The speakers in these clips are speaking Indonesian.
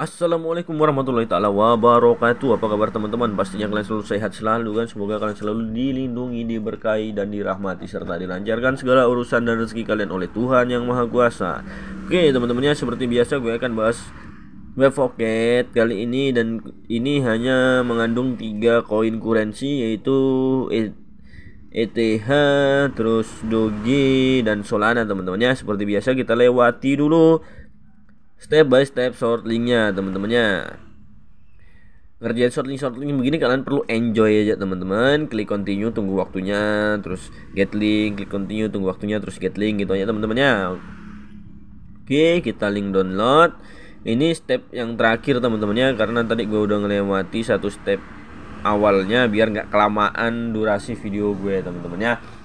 Assalamualaikum warahmatullahi taala wabarakatuh. Apa kabar teman-teman? Pastinya kalian selalu sehat selalu kan. Semoga kalian selalu dilindungi, diberkahi dan dirahmati serta dilancarkan segala urusan dan rezeki kalian oleh Tuhan yang Maha Kuasa. Oke, teman-temannya seperti biasa gue akan bahas web pocket kali ini dan ini hanya mengandung tiga koin kurensi yaitu ETH, e terus Doge dan Solana teman-teman ya. Seperti biasa kita lewati dulu step by step short linknya teman-temannya ngerjain short link short link begini kalian perlu enjoy aja teman-teman klik continue tunggu waktunya terus get link klik continue tunggu waktunya terus get link gitu aja teman-temannya oke kita link download ini step yang terakhir teman-temannya karena tadi gue udah ngelewati satu step awalnya biar nggak kelamaan durasi video gue teman-temannya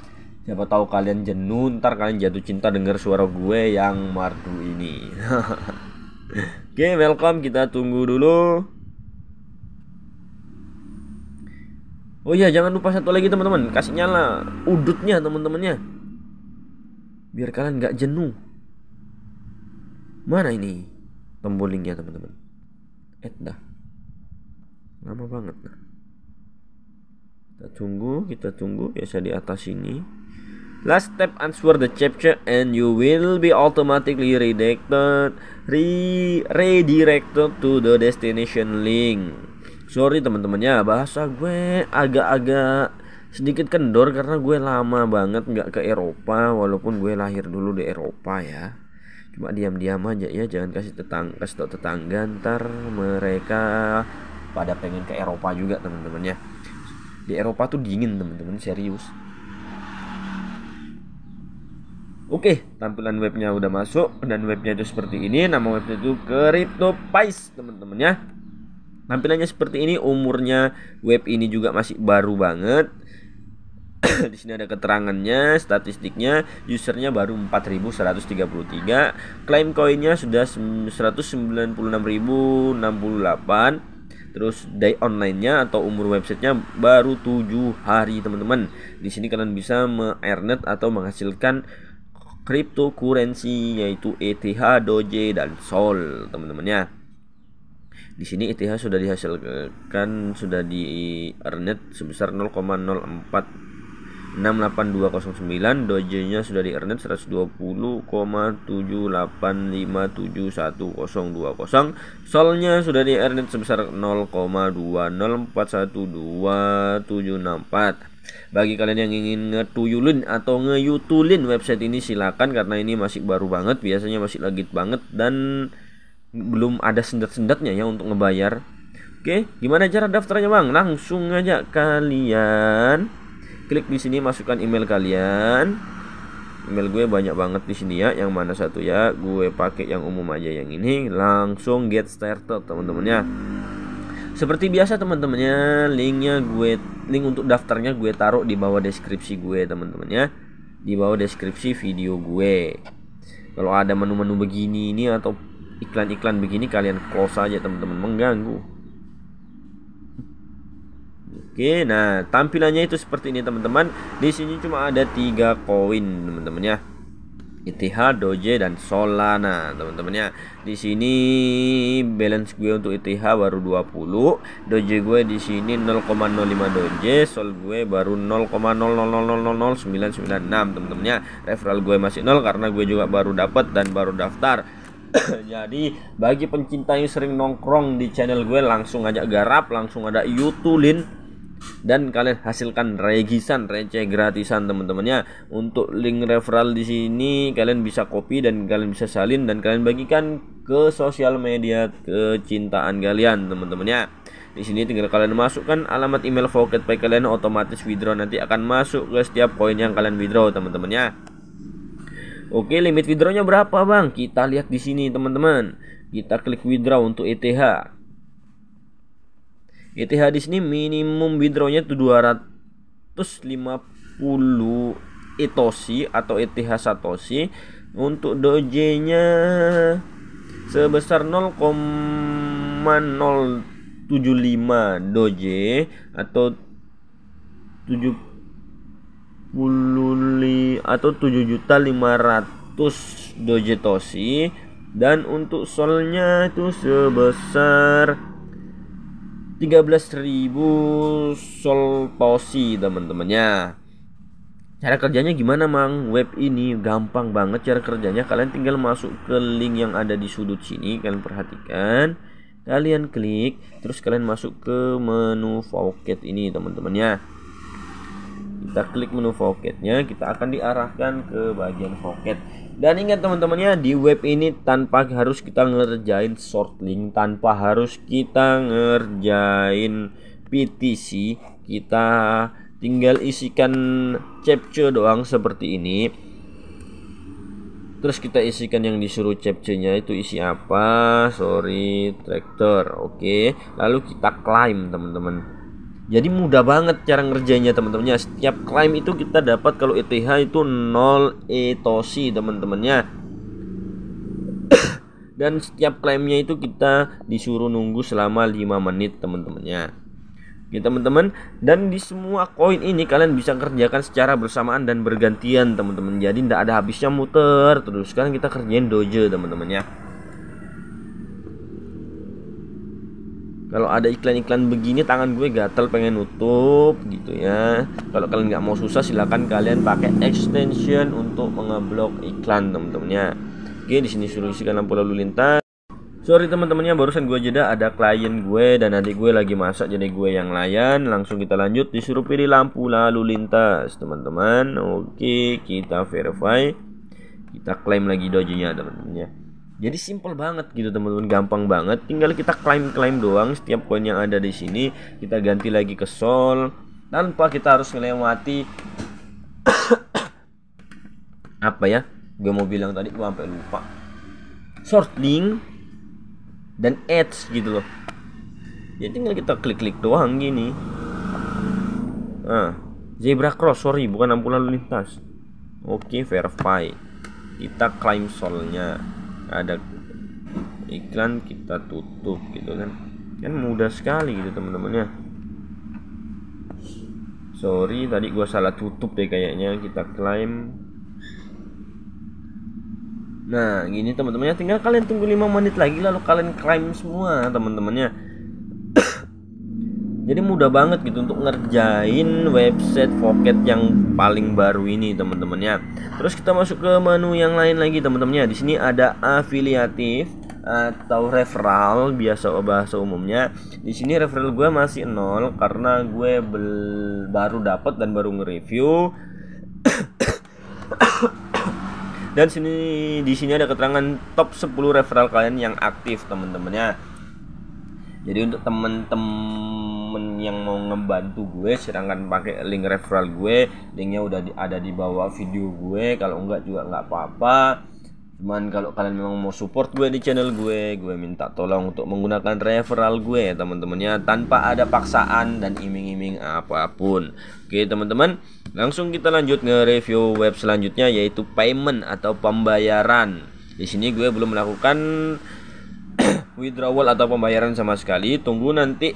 siapa tahu kalian jenuh ntar kalian jatuh cinta dengar suara gue yang mardu ini oke okay, welcome kita tunggu dulu Oh iya jangan lupa satu lagi teman-teman kasih nyala udutnya teman-temannya biar kalian nggak jenuh mana ini tombol teman-teman eh dah lama banget kita tunggu kita tunggu biasa di atas ini Last step answer the chapter and you will be automatically redirected re redirected to the destination link. Sorry teman temannya bahasa gue agak-agak sedikit kendor karena gue lama banget nggak ke Eropa walaupun gue lahir dulu di Eropa ya. Cuma diam-diam aja ya, jangan kasih tetang kasih tau tetangga ntar mereka pada pengen ke Eropa juga teman temannya Di Eropa tuh dingin teman-teman serius Oke, tampilan webnya udah masuk dan webnya itu seperti ini. Nama webnya itu CryptoPies teman-teman ya. Tampilannya seperti ini, umurnya web ini juga masih baru banget. di sini ada keterangannya, statistiknya, usernya baru 4133, klaim koinnya sudah 196.068 terus day online-nya atau umur websitenya baru tujuh hari teman-teman di sini kalian bisa me-earnet atau menghasilkan cryptocurrency yaitu ETH, Doge dan Sol, teman teman ya. Di sini ETH sudah dihasilkan sudah di earned sebesar 0,04 68209 Doge-nya sudah di earnet sol Solnya sudah di earnet sebesar 0,20412764 bagi kalian yang ingin ngetuyulin atau ngeyutulin website ini silakan karena ini masih baru banget biasanya masih legit banget dan belum ada sendat-sendatnya ya untuk ngebayar oke gimana cara daftarnya bang langsung aja kalian klik di sini masukkan email kalian email gue banyak banget di sini ya yang mana satu ya gue pakai yang umum aja yang ini langsung get started teman-teman ya seperti biasa teman-temannya linknya gue link untuk daftarnya gue taruh di bawah deskripsi gue teman-teman ya di bawah deskripsi video gue kalau ada menu-menu begini ini atau iklan-iklan begini kalian close aja teman-teman mengganggu Oke, nah tampilannya itu seperti ini teman-teman. Di sini cuma ada tiga koin teman-teman ya. ETH, Doge dan Solana, teman-teman ya. Di sini balance gue untuk ETH baru 20, Doge gue di sini 0,05 Doge, Sol gue baru 0,0000996 teman-teman ya. Referral gue masih 0 karena gue juga baru dapat dan baru daftar. Jadi bagi pencinta yang sering nongkrong di channel gue langsung ajak garap, langsung ada YouTube link dan kalian hasilkan regisan receh gratisan teman-temannya untuk link referral di sini kalian bisa copy dan kalian bisa salin dan kalian bagikan ke sosial media kecintaan kalian teman-temannya di sini tinggal kalian masukkan alamat email Pocket Pay kalian otomatis withdraw nanti akan masuk ke setiap koin yang kalian withdraw teman-temannya Oke limit withdrawnya berapa bang kita lihat di sini teman-teman kita klik withdraw untuk ETH ETH di sini minimum withdrawnya itu 250 etosi atau ETH satoshi untuk doge-nya sebesar 0,075 doge atau 70 atau 7 juta 500 doge toshi dan untuk solnya itu sebesar 13.000 solposi teman-temannya cara kerjanya gimana mang web ini gampang banget cara kerjanya kalian tinggal masuk ke link yang ada di sudut sini kalian perhatikan kalian klik terus kalian masuk ke menu Faucet ini teman-temannya kita klik menu voketnya kita akan diarahkan ke bagian voket dan ingat teman-temannya di web ini tanpa harus kita ngerjain short link tanpa harus kita ngerjain PTC kita tinggal isikan capture doang seperti ini terus kita isikan yang disuruh capture-nya itu isi apa sorry traktor oke okay. lalu kita climb teman-teman jadi mudah banget cara ngerjainnya teman-temannya setiap klaim itu kita dapat kalau ETH itu 0 etosi teman-temannya dan setiap klaimnya itu kita disuruh nunggu selama 5 menit teman-temannya Oke teman-teman dan di semua koin ini kalian bisa kerjakan secara bersamaan dan bergantian teman-teman jadi tidak ada habisnya muter terus sekarang kita kerjain Dojo teman temannya kalau ada iklan-iklan begini tangan gue gatel pengen nutup gitu ya kalau kalian nggak mau susah silahkan kalian pakai extension untuk mengeblok iklan teman ya oke di sini isikan lampu lalu lintas Sorry teman-temannya barusan gue jeda ada klien gue dan nanti gue lagi masak jadi gue yang layan langsung kita lanjut disuruh pilih lampu lalu lintas teman-teman oke kita verify kita klaim lagi dojinya teman-teman ya jadi simple banget gitu teman-teman, gampang banget. Tinggal kita klaim-klaim doang setiap koin yang ada di sini, kita ganti lagi ke sol tanpa kita harus melewati apa ya? Gue mau bilang tadi gue sampai lupa. link dan ads gitu loh. Jadi ya, tinggal kita klik-klik doang gini. Ah, zebra cross, sorry, bukan ampunan lalu lintas. Oke, verify. Kita klaim solnya ada iklan kita tutup gitu kan kan mudah sekali gitu teman temannya sorry tadi gua salah tutup deh ya kayaknya kita klaim nah gini teman-temannya tinggal kalian tunggu 5 menit lagi lalu kalian klaim semua teman-temannya jadi mudah banget gitu untuk ngerjain website Pocket yang paling baru ini teman teman ya Terus kita masuk ke menu yang lain lagi teman teman ya Di sini ada afiliatif atau referral biasa bahasa umumnya. Di sini referral gue masih nol karena gue baru dapat dan baru nge-review. dan sini di sini ada keterangan top 10 referral kalian yang aktif teman ya jadi untuk temen-temen yang mau ngebantu gue silahkan pakai link referral gue linknya udah ada di bawah video gue kalau enggak juga nggak apa-apa cuman kalau kalian memang mau support gue di channel gue gue minta tolong untuk menggunakan referral gue teman-temannya tanpa ada paksaan dan iming-iming apapun oke teman-teman langsung kita lanjut nge-review web selanjutnya yaitu payment atau pembayaran di sini gue belum melakukan withdrawal atau pembayaran sama sekali tunggu nanti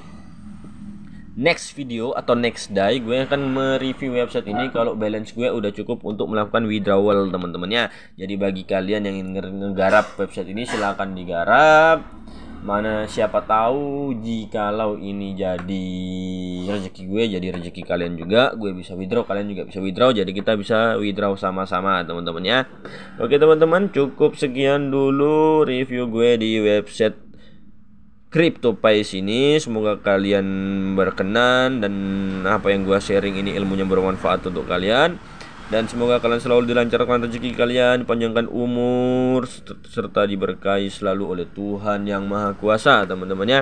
next video atau next day gue akan mereview website ini kalau balance gue udah cukup untuk melakukan withdrawal teman ya jadi bagi kalian yang ingin ngegarap website ini silahkan digarap mana siapa tahu jikalau ini jadi rezeki gue jadi rezeki kalian juga gue bisa withdraw kalian juga bisa withdraw jadi kita bisa withdraw sama-sama teman-teman ya oke teman-teman cukup sekian dulu review gue di website Crypto Pais ini semoga kalian berkenan dan apa yang gua sharing ini ilmunya bermanfaat untuk kalian dan semoga kalian selalu dilancarkan rezeki kalian, panjangkan umur serta diberkahi selalu oleh Tuhan yang Maha Kuasa, teman-teman ya.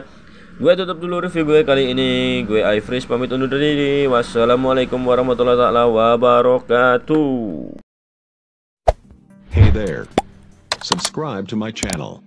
Gue tutup dulu review gue kali ini. Gue Ifris pamit undur diri. Wassalamualaikum warahmatullahi taala wabarakatuh. Hey there. Subscribe to my channel.